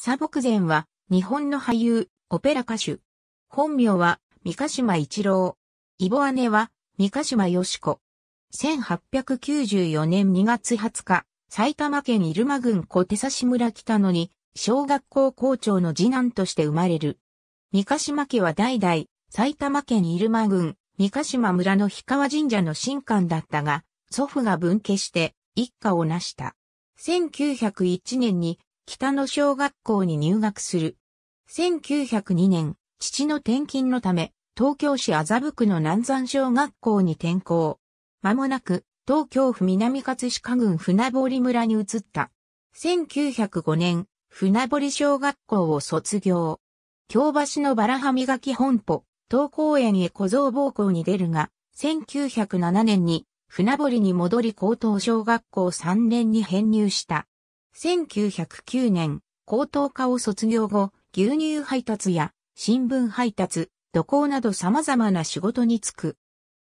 佐牧禅は、日本の俳優、オペラ歌手。本名は、三ヶ島一郎。イボ姉は、三ヶ島よし子。1894年2月20日、埼玉県入間郡小手差村北野に、小学校校長の次男として生まれる。三ヶ島家は代々、埼玉県入間郡、三ヶ島村の氷川神社の神官だったが、祖父が分家して、一家を成した。1901年に北野小学校に入学する。1902年、父の転勤のため、東京市麻布区の南山小学校に転校。間もなく、東京府南葛飾郡船堀村に移った。1905年、船堀小学校を卒業。京橋のバラハ磨き本舗、東公園へ小僧暴行に出るが、1907年に船堀に戻り高等小学校3年に編入した。1909年、高等科を卒業後、牛乳配達や新聞配達、土工など様々な仕事に就く。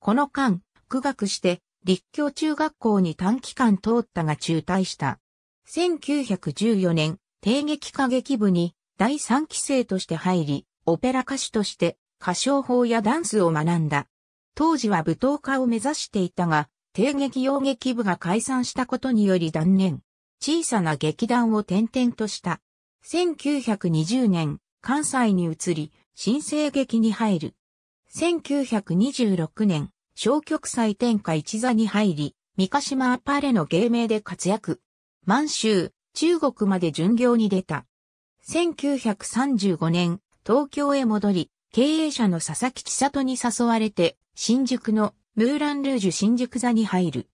この間、苦学して立教中学校に短期間通ったが中退した。1914年、定劇歌劇部に第3期生として入り、オペラ歌手として歌唱法やダンスを学んだ。当時は舞踏家を目指していたが、定劇洋劇部が解散したことにより断念。小さな劇団を転々とした。1920年、関西に移り、新生劇に入る。1926年、小曲祭天下一座に入り、三ヶ島アパレの芸名で活躍。満州、中国まで巡業に出た。1935年、東京へ戻り、経営者の佐々木千里に誘われて、新宿のムーランルージュ新宿座に入る。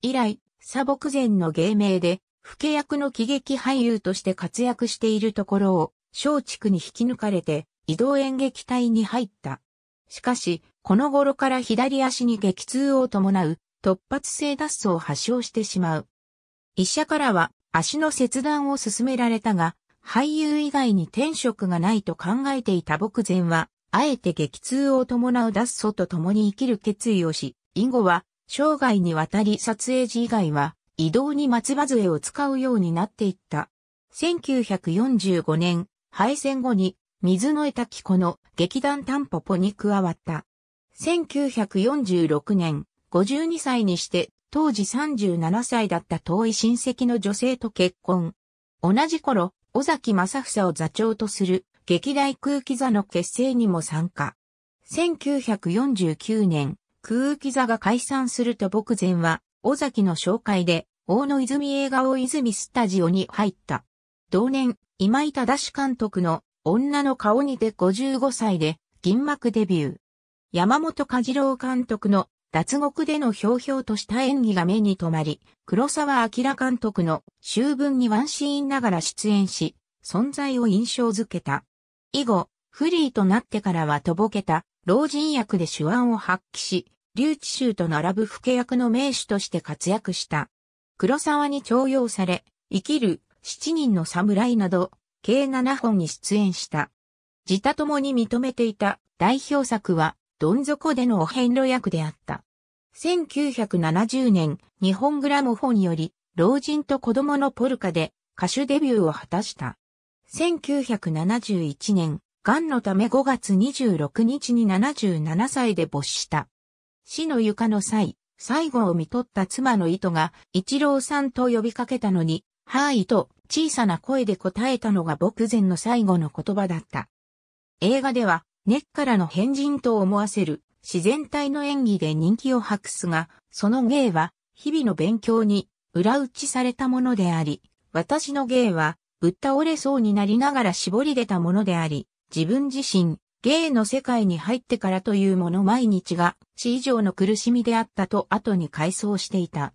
以来、砂漠前の芸名で不け役の喜劇俳優として活躍しているところを、松竹に引き抜かれて、移動演劇隊に入った。しかし、この頃から左足に激痛を伴う突発性脱走を発症してしまう。医者からは足の切断を勧められたが、俳優以外に転職がないと考えていた僕前は、あえて激痛を伴う脱走と共に生きる決意をし、以後は生涯にわたり撮影時以外は移動に松葉杖を使うようになっていった。1945年、敗戦後に水野江滝子の劇団タンポポに加わった。1946年、52歳にして当時37歳だった遠い親戚の女性と結婚。同じ頃、尾崎正房を座長とする劇大空気座の結成にも参加。1949年、空気座が解散すると僕前は、尾崎の紹介で大野泉映画大泉スタジオに入った。同年、今井忠監督の女の顔にて55歳で銀幕デビュー。山本和次郎監督の脱獄でのひょうひょうとした演技が目に留まり、黒沢明監督の秋分にワンシーンながら出演し、存在を印象づけた。以後、フリーとなってからはとぼけた老人役で手腕を発揮し、留置衆と並ぶ老け役の名手として活躍した。黒沢に徴用され、生きる七人の侍など、計七本に出演した。自他ともに認めていた代表作は、どん底でのお遍路役であった。1970年、日本グラム本より、老人と子供のポルカで歌手デビューを果たした。1971年、癌のため5月26日に77歳で没した。死の床の際、最後を見取った妻の糸が、一郎さんと呼びかけたのに、はいと小さな声で答えたのが僕前の最後の言葉だった。映画では、根っからの変人と思わせる自然体の演技で人気を博すが、その芸は日々の勉強に裏打ちされたものであり、私の芸はぶっ倒れそうになりながら絞り出たものであり、自分自身、芸の世界に入ってからというもの毎日が死以上の苦しみであったと後に回想していた。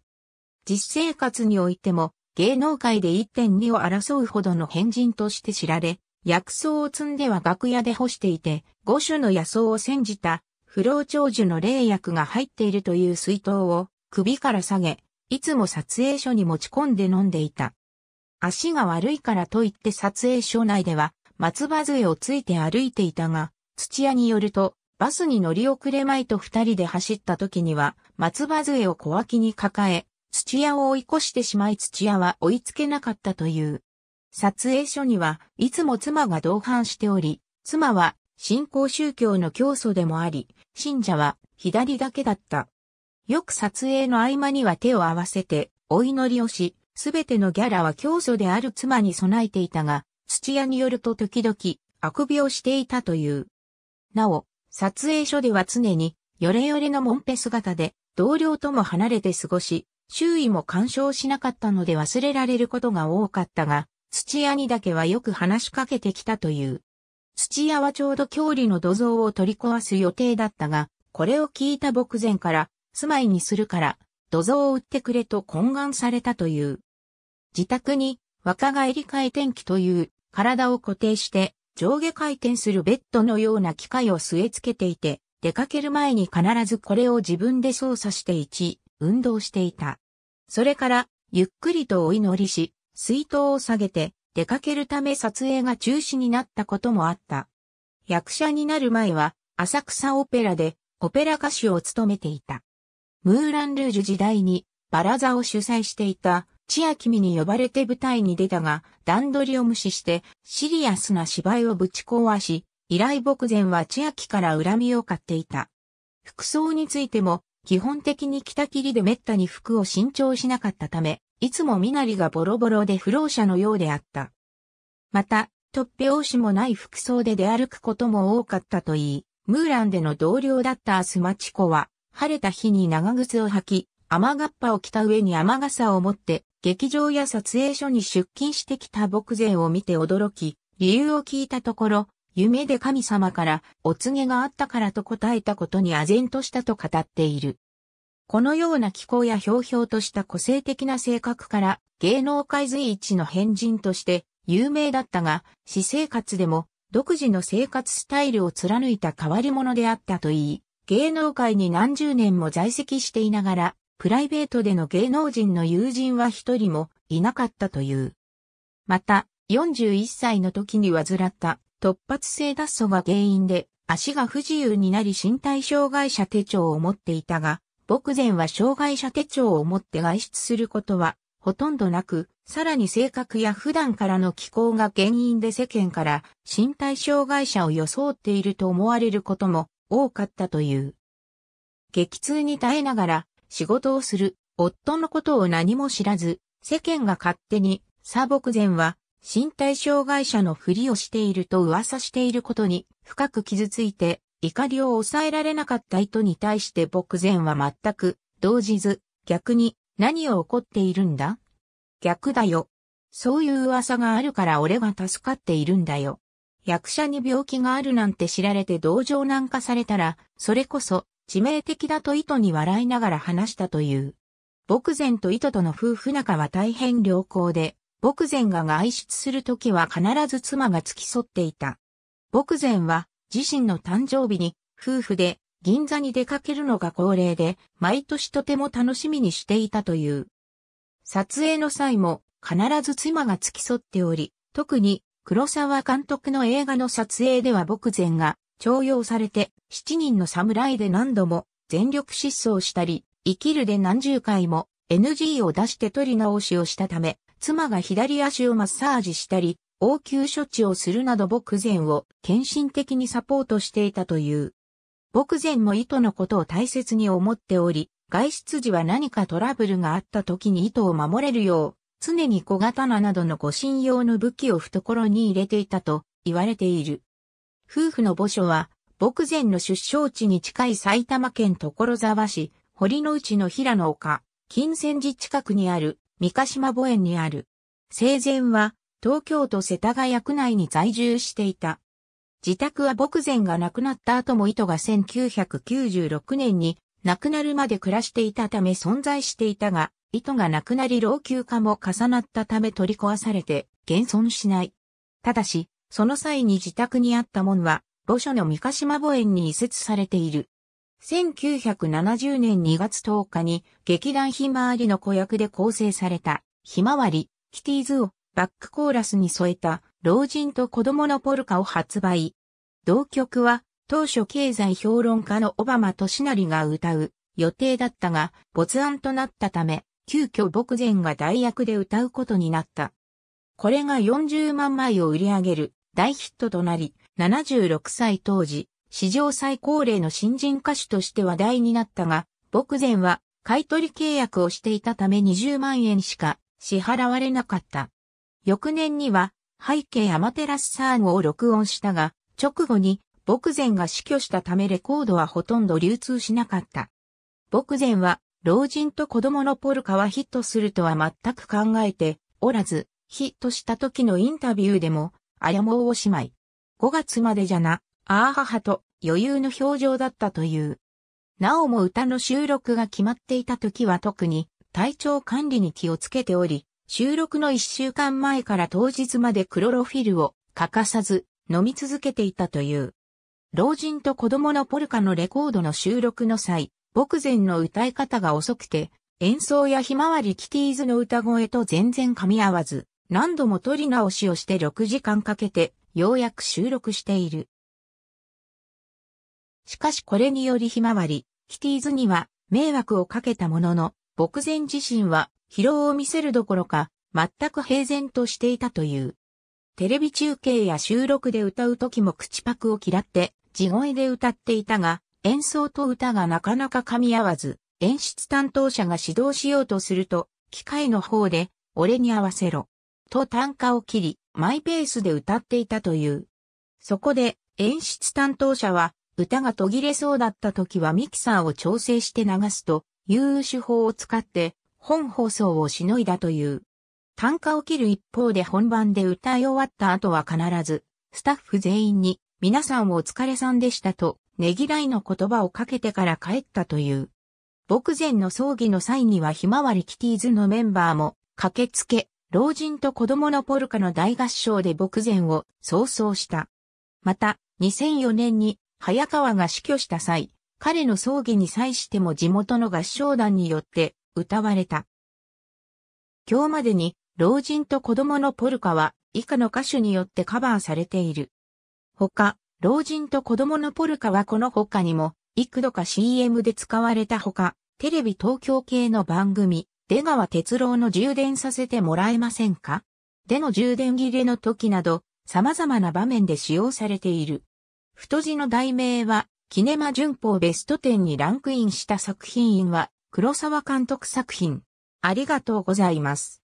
実生活においても芸能界で1.2を争うほどの変人として知られ、薬草を積んでは楽屋で干していて、5種の野草を煎じた不老長寿の霊薬が入っているという水筒を首から下げ、いつも撮影所に持ち込んで飲んでいた。足が悪いからといって撮影所内では松葉杖をついて歩いていたが、土屋によると、バスに乗り遅れまいと二人で走った時には、松葉杖を小脇に抱え、土屋を追い越してしまい土屋は追いつけなかったという。撮影所には、いつも妻が同伴しており、妻は信仰宗教の教祖でもあり、信者は左だけだった。よく撮影の合間には手を合わせて、お祈りをし、すべてのギャラは教祖である妻に備えていたが、土屋によると時々、あくびをしていたという。なお、撮影所では常に、よれよれのモンペ姿で、同僚とも離れて過ごし、周囲も干渉しなかったので忘れられることが多かったが、土屋にだけはよく話しかけてきたという。土屋はちょうど郷里の土蔵を取り壊す予定だったが、これを聞いた牧前から、住まいにするから、土蔵を売ってくれと懇願されたという。自宅に、若返り替え天気という、体を固定して、上下回転するベッドのような機械を据え付けていて、出かける前に必ずこれを自分で操作して1、運動していた。それから、ゆっくりとお祈りし、水筒を下げて、出かけるため撮影が中止になったこともあった。役者になる前は、浅草オペラで、オペラ歌手を務めていた。ムーラン・ルージュ時代に、バラ座を主催していた、千秋美に呼ばれて舞台に出たが、段取りを無視して、シリアスな芝居をぶち壊し、依頼牧前は千秋から恨みを買っていた。服装についても、基本的に着たきりで滅多に服を新調しなかったため、いつも身なりがボロボロで不老者のようであった。また、突拍子もない服装で出歩くことも多かったといい、ムーランでの同僚だったアスマチコは、晴れた日に長靴を履き、雨がっぱを着た上に雨傘を持って、劇場や撮影所に出勤してきた牧勢を見て驚き、理由を聞いたところ、夢で神様からお告げがあったからと答えたことに唖然としたと語っている。このような気候やひょうひょうとした個性的な性格から芸能界随一の変人として有名だったが、私生活でも独自の生活スタイルを貫いた変わり者であったといい、芸能界に何十年も在籍していながらプライベートでの芸能人の友人は一人もいなかったという。また、41歳の時に患った突発性脱走が原因で足が不自由になり身体障害者手帳を持っていたが、僕前は障害者手帳を持って外出することはほとんどなく、さらに性格や普段からの気候が原因で世間から身体障害者を装っていると思われることも多かったという。激痛に耐えながら仕事をする、夫のことを何も知らず、世間が勝手に、サボクゼンは、身体障害者のふりをしていると噂していることに、深く傷ついて、怒りを抑えられなかった意図に対して僕前は全く動じず、逆に何を起こっているんだ逆だよ。そういう噂があるから俺が助かっているんだよ。役者に病気があるなんて知られて同情なんかされたら、それこそ致命的だと糸に笑いながら話したという。牧前と糸との夫婦仲は大変良好で、牧前が外出するときは必ず妻が付き添っていた。牧前は自身の誕生日に夫婦で銀座に出かけるのが恒例で、毎年とても楽しみにしていたという。撮影の際も必ず妻が付き添っており、特に黒沢監督の映画の撮影では牧前が徴用されて、7人の侍で何度も全力疾走したり、生きるで何十回も NG を出して取り直しをしたため、妻が左足をマッサージしたり、応急処置をするなど牧前を献身的にサポートしていたという。牧前も糸のことを大切に思っており、外出時は何かトラブルがあった時に糸を守れるよう、常に小刀などの護身用の武器を懐に入れていたと言われている。夫婦の墓所は、牧前の出生地に近い埼玉県所沢市、堀之内の平野丘、金泉寺近くにある、三ヶ島墓園にある。生前は、東京都世田谷区内に在住していた。自宅は牧前が亡くなった後も糸が1996年に亡くなるまで暮らしていたため存在していたが、糸がなくなり老朽化も重なったため取り壊されて現存しない。ただし、その際に自宅にあった門は、墓所の三ヶ島墓園に移設されている。1970年2月10日に劇団ひまわりの子役で構成されたひまわり、キティーズをバックコーラスに添えた老人と子供のポルカを発売。同曲は当初経済評論家のオバマトシナリが歌う予定だったが没案となったため急遽牧前が代役で歌うことになった。これが40万枚を売り上げる大ヒットとなり、76歳当時、史上最高齢の新人歌手として話題になったが、牧前は買取契約をしていたため20万円しか支払われなかった。翌年には、背景アマテラスサーンを録音したが、直後に、牧前が死去したためレコードはほとんど流通しなかった。牧前は、老人と子供のポルカはヒットするとは全く考えておらず、ヒットした時のインタビューでも、あやもうおしまい。5月までじゃな、ああ母と余裕の表情だったという。なおも歌の収録が決まっていた時は特に体調管理に気をつけており、収録の1週間前から当日までクロロフィルを欠かさず飲み続けていたという。老人と子供のポルカのレコードの収録の際、牧前の歌い方が遅くて、演奏やひまわりキティーズの歌声と全然噛み合わず、何度も撮り直しをして6時間かけて、ようやく収録している。しかしこれによりひまわり、キティーズには迷惑をかけたものの、牧前自身は疲労を見せるどころか、全く平然としていたという。テレビ中継や収録で歌う時も口パクを嫌って、地声で歌っていたが、演奏と歌がなかなか噛み合わず、演出担当者が指導しようとすると、機械の方で、俺に合わせろ。と単価を切り、マイペースで歌っていたという。そこで、演出担当者は、歌が途切れそうだった時はミキサーを調整して流すという手法を使って、本放送をしのいだという。単価を切る一方で本番で歌い終わった後は必ず、スタッフ全員に、皆さんお疲れさんでしたと、ねぎらいの言葉をかけてから帰ったという。牧前の葬儀の際にはひまわりキティーズのメンバーも駆けつけ、老人と子供のポルカの大合唱で牧前を早奏した。また、2004年に早川が死去した際、彼の葬儀に際しても地元の合唱団によって歌われた。今日までに老人と子供のポルカは以下の歌手によってカバーされている。他、老人と子供のポルカはこの他にも幾度か CM で使われた他、テレビ東京系の番組、出川哲郎の充電させてもらえませんかでの充電切れの時など、様々な場面で使用されている。太字の題名は、キネマ旬報ベスト10にランクインした作品は、黒沢監督作品。ありがとうございます。